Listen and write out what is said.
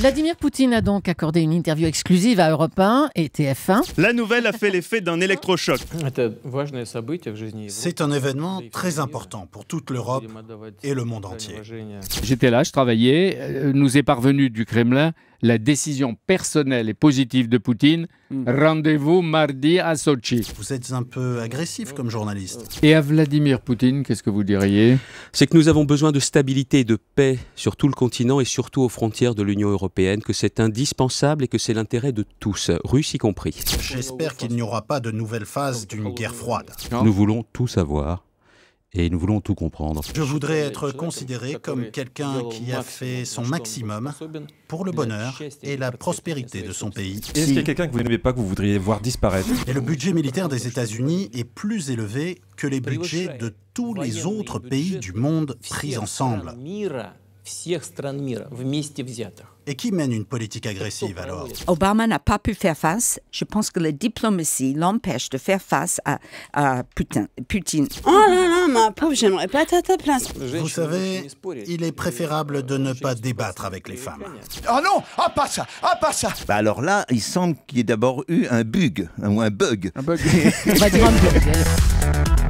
Vladimir Poutine a donc accordé une interview exclusive à Europe 1 et TF1. La nouvelle a fait l'effet d'un électrochoc. C'est un événement très important pour toute l'Europe et le monde entier. J'étais là, je travaillais. Euh, nous est parvenu du Kremlin la décision personnelle et positive de Poutine. Mm. Rendez-vous mardi à Sochi. Vous êtes un peu agressif comme journaliste. Et à Vladimir Poutine, qu'est-ce que vous diriez C'est que nous avons besoin de stabilité et de paix sur tout le continent et surtout aux frontières de l'Union européenne que c'est indispensable et que c'est l'intérêt de tous, Russes y compris. J'espère qu'il n'y aura pas de nouvelle phase d'une guerre froide. Nous voulons tout savoir et nous voulons tout comprendre. Je voudrais être considéré comme quelqu'un qui a fait son maximum pour le bonheur et la prospérité de son pays. Est-ce qu'il y a quelqu'un que vous n'aimez pas, que vous voudriez voir disparaître Et le budget militaire des États-Unis est plus élevé que les budgets de tous les autres pays du monde pris ensemble. Et qui mène une politique agressive alors Obama n'a pas pu faire face. Je pense que la diplomatie l'empêche de faire face à, à Putin, Oh là là, Vous savez, il est préférable de ne pas débattre avec les femmes. Oh non oh, pas ça oh, pas ça bah Alors là, il semble qu'il y ait d'abord eu un bug, un bug. Un bug.